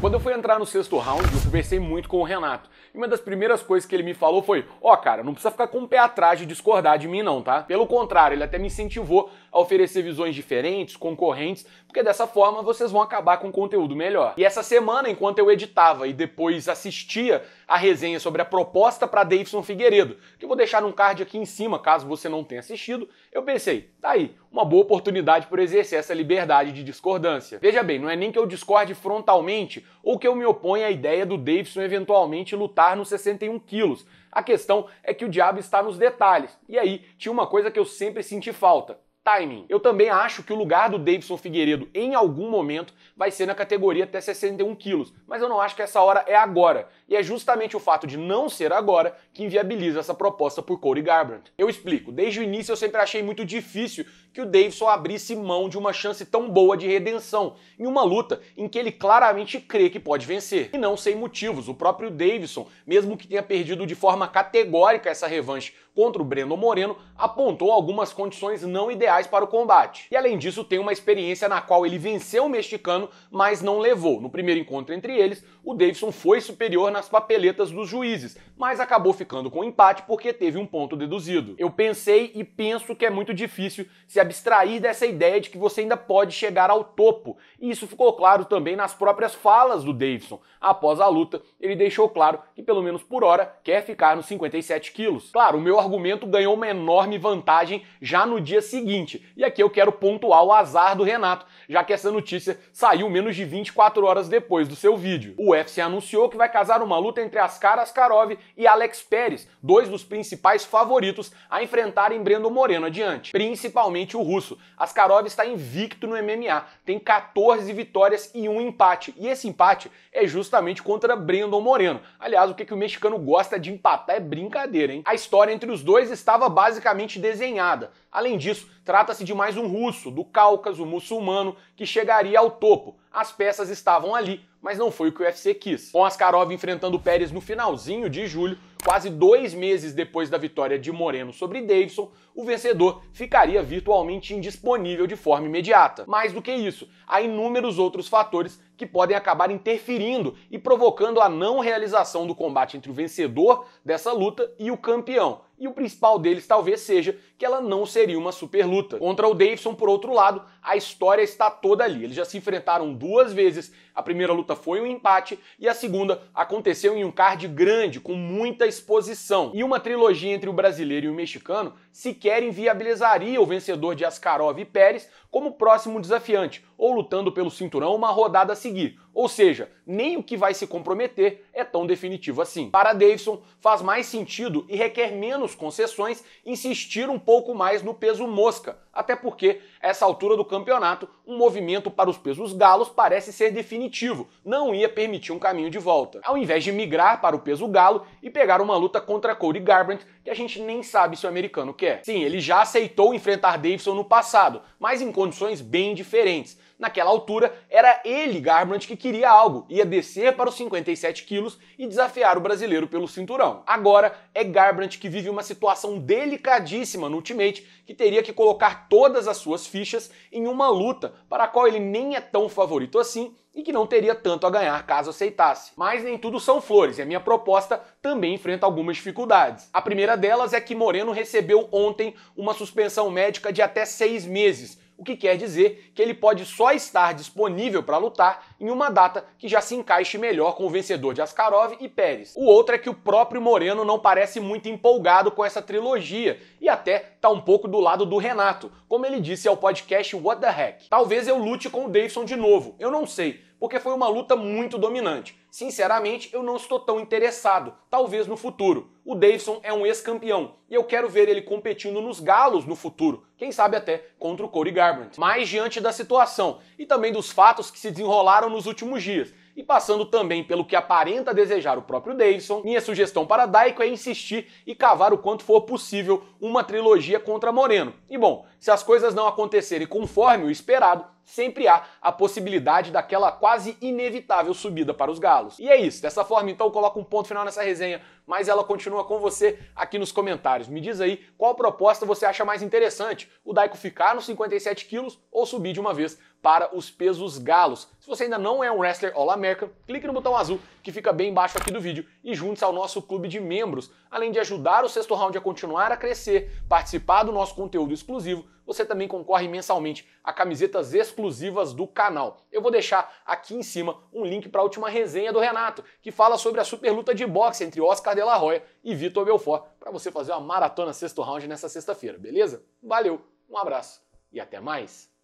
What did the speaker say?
Quando eu fui entrar no sexto round, eu conversei muito com o Renato. E uma das primeiras coisas que ele me falou foi: Ó, oh, cara, não precisa ficar com o pé atrás de discordar de mim, não, tá? Pelo contrário, ele até me incentivou a oferecer visões diferentes, concorrentes, porque dessa forma vocês vão acabar com um conteúdo melhor. E essa semana, enquanto eu editava e depois assistia a resenha sobre a proposta para Davidson Figueiredo, que eu vou deixar num card aqui em cima, caso você não tenha assistido. Eu pensei, tá aí, uma boa oportunidade para exercer essa liberdade de discordância. Veja bem, não é nem que eu discorde frontalmente ou que eu me oponha à ideia do Davidson eventualmente lutar nos 61 quilos. A questão é que o diabo está nos detalhes. E aí, tinha uma coisa que eu sempre senti falta timing. Eu também acho que o lugar do Davidson Figueiredo em algum momento vai ser na categoria até 61 quilos, mas eu não acho que essa hora é agora. E é justamente o fato de não ser agora que inviabiliza essa proposta por Corey Garbrandt. Eu explico. Desde o início eu sempre achei muito difícil que o Davidson abrisse mão de uma chance tão boa de redenção em uma luta em que ele claramente crê que pode vencer. E não sem motivos. O próprio Davidson, mesmo que tenha perdido de forma categórica essa revanche contra o Breno Moreno, apontou algumas condições não ideais reais para o combate. E além disso, tem uma experiência na qual ele venceu o mexicano, mas não levou. No primeiro encontro entre eles, o Davidson foi superior nas papeletas dos juízes, mas acabou ficando com empate porque teve um ponto deduzido. Eu pensei e penso que é muito difícil se abstrair dessa ideia de que você ainda pode chegar ao topo. E isso ficou claro também nas próprias falas do Davidson. Após a luta, ele deixou claro que, pelo menos por hora, quer ficar nos 57 quilos. Claro, o meu argumento ganhou uma enorme vantagem já no dia seguinte seguinte. E aqui eu quero pontuar o azar do Renato, já que essa notícia saiu menos de 24 horas depois do seu vídeo. O UFC anunciou que vai casar uma luta entre Askar Askarov e Alex Pérez, dois dos principais favoritos a enfrentarem Brendo Moreno adiante, principalmente o russo. Askarov está invicto no MMA, tem 14 vitórias e um empate, e esse empate é justamente contra Brandon Moreno. Aliás, o que, que o mexicano gosta de empatar é brincadeira, hein? A história entre os dois estava basicamente desenhada. Além disso, Trata-se de mais um russo, do Cáucaso, muçulmano, que chegaria ao topo. As peças estavam ali, mas não foi o que o UFC quis. Com Askarov enfrentando Pérez no finalzinho de julho, quase dois meses depois da vitória de Moreno sobre Davidson, o vencedor ficaria virtualmente indisponível de forma imediata. Mais do que isso, há inúmeros outros fatores que podem acabar interferindo e provocando a não realização do combate entre o vencedor dessa luta e o campeão e o principal deles talvez seja que ela não seria uma super luta. Contra o Davidson, por outro lado, a história está toda ali. Eles já se enfrentaram duas vezes, a primeira luta foi um empate e a segunda aconteceu em um card grande, com muita exposição. E uma trilogia entre o brasileiro e o mexicano sequer inviabilizaria o vencedor de Askarov e Pérez como próximo desafiante, ou lutando pelo cinturão uma rodada a seguir ou seja, nem o que vai se comprometer é tão definitivo assim. Para Davidson, faz mais sentido e requer menos concessões insistir um pouco mais no peso mosca até porque, a essa altura do campeonato, um movimento para os pesos galos parece ser definitivo, não ia permitir um caminho de volta. Ao invés de migrar para o peso galo e pegar uma luta contra Cody Garbrandt, que a gente nem sabe se o americano quer. Sim, ele já aceitou enfrentar Davidson no passado, mas em condições bem diferentes. Naquela altura, era ele, Garbrandt, que queria algo, ia descer para os 57 quilos e desafiar o brasileiro pelo cinturão. Agora, é Garbrandt que vive uma situação delicadíssima no Ultimate, que teria que colocar todas as suas fichas em uma luta para a qual ele nem é tão favorito assim e que não teria tanto a ganhar caso aceitasse. Mas nem tudo são flores e a minha proposta também enfrenta algumas dificuldades. A primeira delas é que Moreno recebeu ontem uma suspensão médica de até seis meses o que quer dizer que ele pode só estar disponível para lutar em uma data que já se encaixe melhor com o vencedor de Askarov e Pérez. O outro é que o próprio Moreno não parece muito empolgado com essa trilogia e até tá um pouco do lado do Renato, como ele disse ao podcast What the Heck. Talvez eu lute com o Davidson de novo, eu não sei porque foi uma luta muito dominante. Sinceramente, eu não estou tão interessado, talvez no futuro. O Davidson é um ex-campeão e eu quero ver ele competindo nos galos no futuro, quem sabe até contra o Cody Garbrandt. Mas diante da situação e também dos fatos que se desenrolaram nos últimos dias, e passando também pelo que aparenta desejar o próprio Davidson, minha sugestão para Daiko é insistir e cavar o quanto for possível uma trilogia contra Moreno. E bom, se as coisas não acontecerem conforme o esperado, sempre há a possibilidade daquela quase inevitável subida para os galos. E é isso. Dessa forma, então, eu coloco um ponto final nessa resenha, mas ela continua com você aqui nos comentários. Me diz aí qual proposta você acha mais interessante: o Daico ficar nos 57 quilos ou subir de uma vez para os pesos galos. Se você ainda não é um wrestler All-American, clique no botão azul que fica bem embaixo aqui do vídeo e junte-se ao nosso clube de membros, além de ajudar o sexto round a continuar a crescer, participar do nosso conteúdo exclusivo você também concorre mensalmente a camisetas exclusivas do canal. Eu vou deixar aqui em cima um link para a última resenha do Renato, que fala sobre a super luta de boxe entre Oscar De La Hoya e Vitor Belfort, para você fazer uma maratona sexto round nessa sexta-feira, beleza? Valeu, um abraço e até mais!